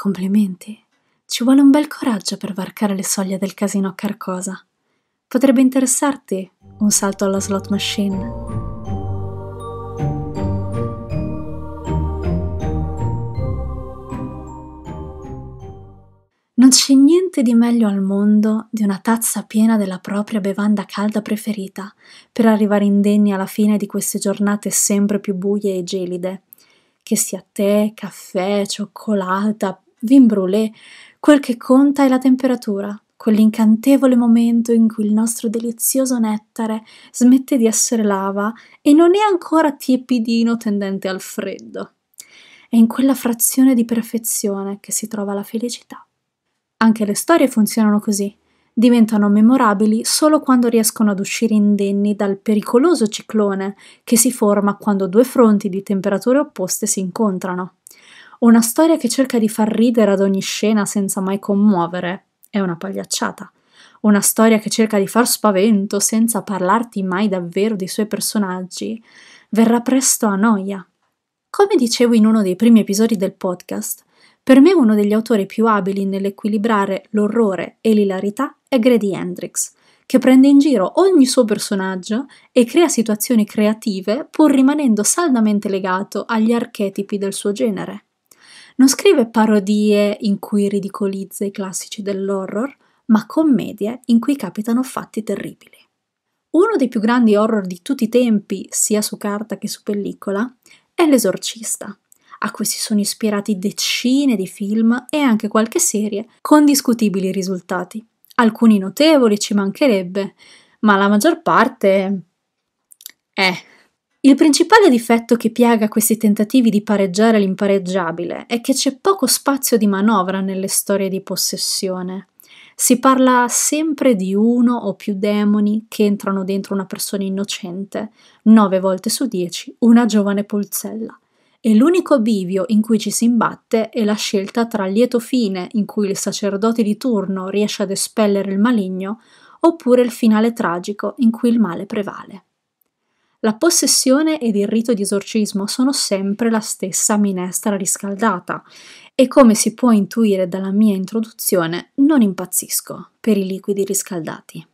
Complimenti. Ci vuole un bel coraggio per varcare le soglie del casino a Carcosa. Potrebbe interessarti un salto alla slot machine. Non c'è niente di meglio al mondo di una tazza piena della propria bevanda calda preferita per arrivare indenni alla fine di queste giornate sempre più buie e gelide. Che sia tè, caffè, cioccolata, vin brûlé, quel che conta è la temperatura, quell'incantevole momento in cui il nostro delizioso nettare smette di essere lava e non è ancora tiepidino tendente al freddo. È in quella frazione di perfezione che si trova la felicità. Anche le storie funzionano così. Diventano memorabili solo quando riescono ad uscire indenni dal pericoloso ciclone che si forma quando due fronti di temperature opposte si incontrano. Una storia che cerca di far ridere ad ogni scena senza mai commuovere è una pagliacciata. Una storia che cerca di far spavento senza parlarti mai davvero dei suoi personaggi verrà presto a noia. Come dicevo in uno dei primi episodi del podcast, per me uno degli autori più abili nell'equilibrare l'orrore e l'ilarità è Grady Hendrix, che prende in giro ogni suo personaggio e crea situazioni creative pur rimanendo saldamente legato agli archetipi del suo genere. Non scrive parodie in cui ridicolizza i classici dell'horror, ma commedie in cui capitano fatti terribili. Uno dei più grandi horror di tutti i tempi, sia su carta che su pellicola, è L'Esorcista, a cui si sono ispirati decine di film e anche qualche serie con discutibili risultati. Alcuni notevoli ci mancherebbe, ma la maggior parte... Eh, il principale difetto che piaga questi tentativi di pareggiare l'impareggiabile è che c'è poco spazio di manovra nelle storie di possessione. Si parla sempre di uno o più demoni che entrano dentro una persona innocente, nove volte su dieci una giovane pulzella. E l'unico bivio in cui ci si imbatte è la scelta tra lieto fine, in cui il sacerdote di turno riesce ad espellere il maligno, oppure il finale tragico, in cui il male prevale. La possessione ed il rito di esorcismo sono sempre la stessa minestra riscaldata e come si può intuire dalla mia introduzione non impazzisco per i liquidi riscaldati.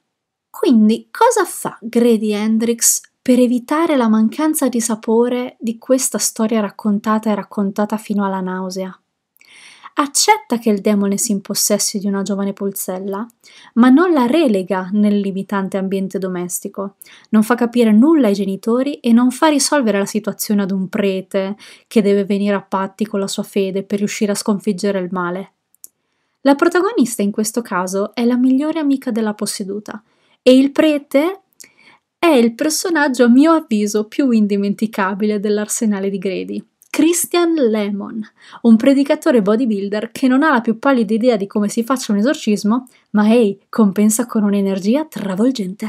Quindi cosa fa Grady Hendrix per evitare la mancanza di sapore di questa storia raccontata e raccontata fino alla nausea? accetta che il demone si impossessi di una giovane polsella, ma non la relega nel limitante ambiente domestico, non fa capire nulla ai genitori e non fa risolvere la situazione ad un prete che deve venire a patti con la sua fede per riuscire a sconfiggere il male. La protagonista in questo caso è la migliore amica della posseduta e il prete è il personaggio a mio avviso più indimenticabile dell'arsenale di Grady. Christian Lemon, un predicatore bodybuilder che non ha la più pallida idea di come si faccia un esorcismo, ma ehi, hey, compensa con un'energia travolgente.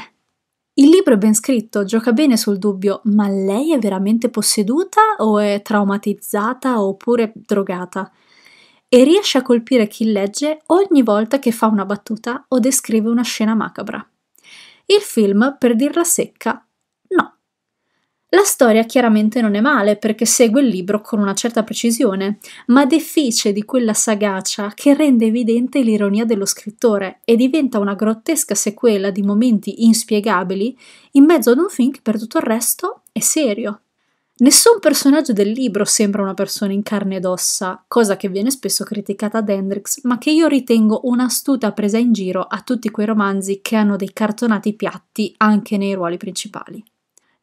Il libro è ben scritto, gioca bene sul dubbio, ma lei è veramente posseduta o è traumatizzata oppure drogata? E riesce a colpire chi legge ogni volta che fa una battuta o descrive una scena macabra. Il film, per dirla secca, la storia chiaramente non è male perché segue il libro con una certa precisione, ma defice di quella sagacia che rende evidente l'ironia dello scrittore e diventa una grottesca sequela di momenti inspiegabili in mezzo ad un film che per tutto il resto è serio. Nessun personaggio del libro sembra una persona in carne ed ossa, cosa che viene spesso criticata ad Hendrix, ma che io ritengo un'astuta presa in giro a tutti quei romanzi che hanno dei cartonati piatti anche nei ruoli principali.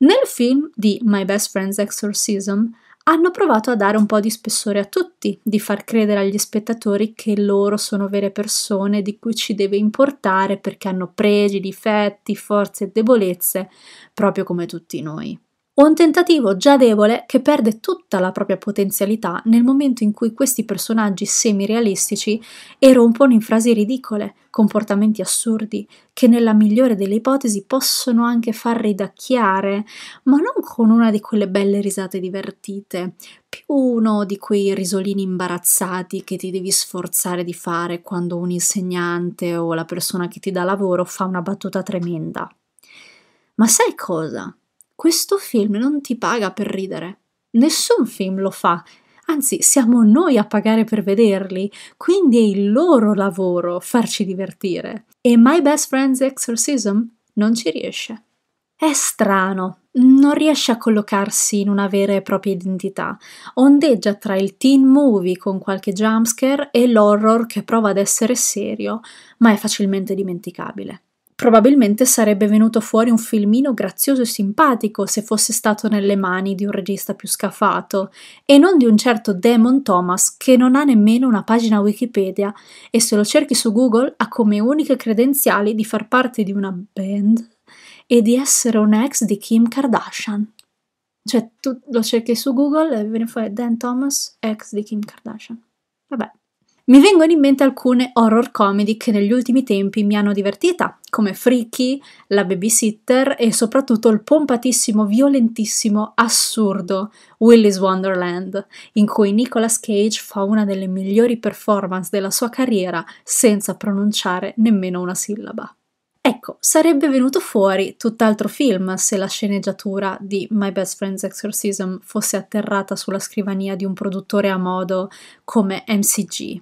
Nel film di My Best Friend's Exorcism hanno provato a dare un po' di spessore a tutti, di far credere agli spettatori che loro sono vere persone di cui ci deve importare perché hanno pregi, difetti, forze e debolezze, proprio come tutti noi o un tentativo già debole che perde tutta la propria potenzialità nel momento in cui questi personaggi semirealistici erompono in frasi ridicole, comportamenti assurdi, che nella migliore delle ipotesi possono anche far ridacchiare, ma non con una di quelle belle risate divertite, più uno di quei risolini imbarazzati che ti devi sforzare di fare quando un insegnante o la persona che ti dà lavoro fa una battuta tremenda. Ma sai cosa? Questo film non ti paga per ridere. Nessun film lo fa. Anzi, siamo noi a pagare per vederli, quindi è il loro lavoro farci divertire. E My Best Friend's Exorcism non ci riesce. È strano, non riesce a collocarsi in una vera e propria identità. Ondeggia tra il teen movie con qualche jumpscare e l'horror che prova ad essere serio, ma è facilmente dimenticabile probabilmente sarebbe venuto fuori un filmino grazioso e simpatico se fosse stato nelle mani di un regista più scafato e non di un certo Damon Thomas che non ha nemmeno una pagina Wikipedia e se lo cerchi su Google ha come uniche credenziali di far parte di una band e di essere un ex di Kim Kardashian. Cioè tu lo cerchi su Google e viene fuori Dan Thomas, ex di Kim Kardashian. Vabbè. Mi vengono in mente alcune horror comedy che negli ultimi tempi mi hanno divertita, come Freaky, La Babysitter e soprattutto il pompatissimo, violentissimo, assurdo Willy's Wonderland, in cui Nicolas Cage fa una delle migliori performance della sua carriera senza pronunciare nemmeno una sillaba. Ecco, sarebbe venuto fuori tutt'altro film se la sceneggiatura di My Best Friend's Exorcism fosse atterrata sulla scrivania di un produttore a modo come MCG,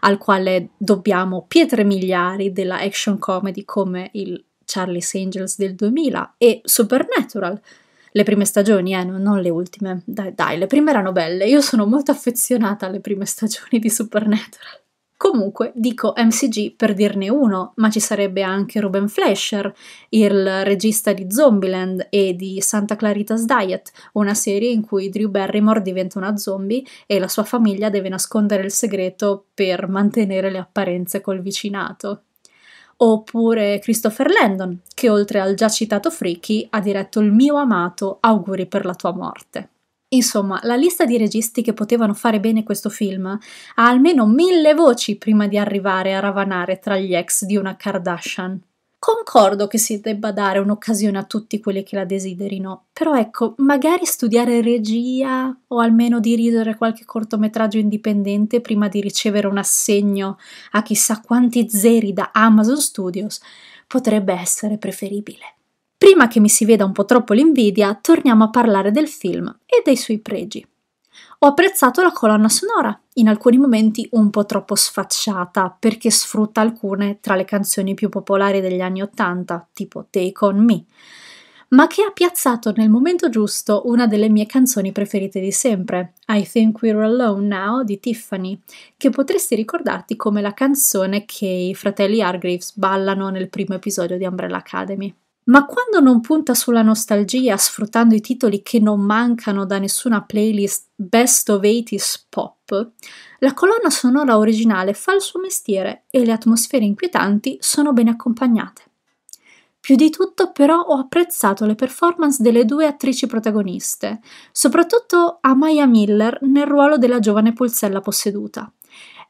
al quale dobbiamo pietre miliari della action comedy come il Charlie's Angels del 2000 e Supernatural. Le prime stagioni, eh, non le ultime. Dai, dai, le prime erano belle. Io sono molto affezionata alle prime stagioni di Supernatural. Comunque dico MCG per dirne uno, ma ci sarebbe anche Ruben Flesher, il regista di Zombieland e di Santa Clarita's Diet, una serie in cui Drew Barrymore diventa una zombie e la sua famiglia deve nascondere il segreto per mantenere le apparenze col vicinato. Oppure Christopher Landon, che oltre al già citato Freaky ha diretto il mio amato Auguri per la tua morte. Insomma, la lista di registi che potevano fare bene questo film ha almeno mille voci prima di arrivare a ravanare tra gli ex di una Kardashian. Concordo che si debba dare un'occasione a tutti quelli che la desiderino, però ecco, magari studiare regia o almeno dirigere qualche cortometraggio indipendente prima di ricevere un assegno a chissà quanti zeri da Amazon Studios potrebbe essere preferibile. Prima che mi si veda un po' troppo l'invidia, torniamo a parlare del film e dei suoi pregi. Ho apprezzato la colonna sonora, in alcuni momenti un po' troppo sfacciata, perché sfrutta alcune tra le canzoni più popolari degli anni Ottanta, tipo Take On Me, ma che ha piazzato nel momento giusto una delle mie canzoni preferite di sempre, I Think We're Alone Now di Tiffany, che potresti ricordarti come la canzone che i fratelli Hargreaves ballano nel primo episodio di Umbrella Academy ma quando non punta sulla nostalgia sfruttando i titoli che non mancano da nessuna playlist best of 80s pop, la colonna sonora originale fa il suo mestiere e le atmosfere inquietanti sono ben accompagnate. Più di tutto però ho apprezzato le performance delle due attrici protagoniste, soprattutto Amaya Miller nel ruolo della giovane pulsella posseduta,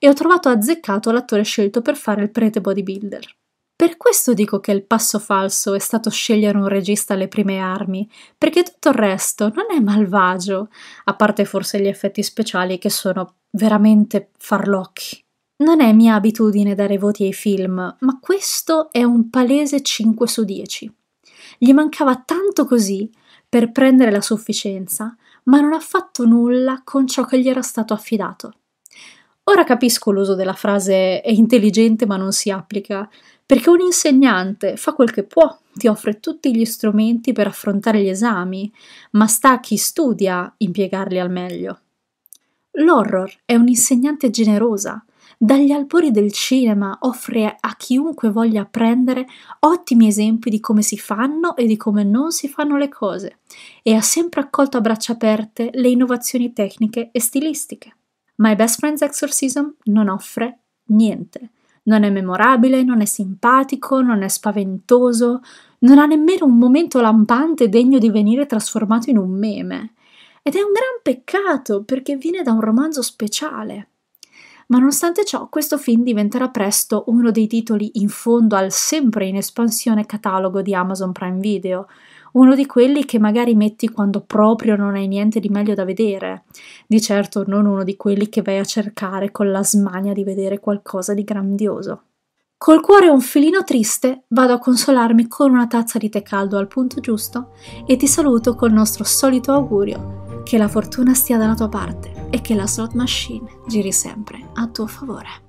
e ho trovato azzeccato l'attore scelto per fare il prete bodybuilder. Per questo dico che il passo falso è stato scegliere un regista alle prime armi, perché tutto il resto non è malvagio, a parte forse gli effetti speciali che sono veramente farlocchi. Non è mia abitudine dare voti ai film, ma questo è un palese 5 su 10. Gli mancava tanto così per prendere la sufficienza, ma non ha fatto nulla con ciò che gli era stato affidato. Ora capisco l'uso della frase è intelligente ma non si applica, perché un insegnante fa quel che può, ti offre tutti gli strumenti per affrontare gli esami, ma sta a chi studia impiegarli al meglio. L'horror è un'insegnante generosa. Dagli albori del cinema offre a chiunque voglia apprendere ottimi esempi di come si fanno e di come non si fanno le cose e ha sempre accolto a braccia aperte le innovazioni tecniche e stilistiche. My Best Friend's Exorcism non offre niente. Non è memorabile, non è simpatico, non è spaventoso, non ha nemmeno un momento lampante degno di venire trasformato in un meme. Ed è un gran peccato perché viene da un romanzo speciale. Ma nonostante ciò, questo film diventerà presto uno dei titoli in fondo al sempre in espansione catalogo di Amazon Prime Video, uno di quelli che magari metti quando proprio non hai niente di meglio da vedere, di certo non uno di quelli che vai a cercare con la smania di vedere qualcosa di grandioso. Col cuore un filino triste, vado a consolarmi con una tazza di tè caldo al punto giusto e ti saluto col nostro solito augurio che la fortuna stia dalla tua parte e che la slot machine giri sempre a tuo favore.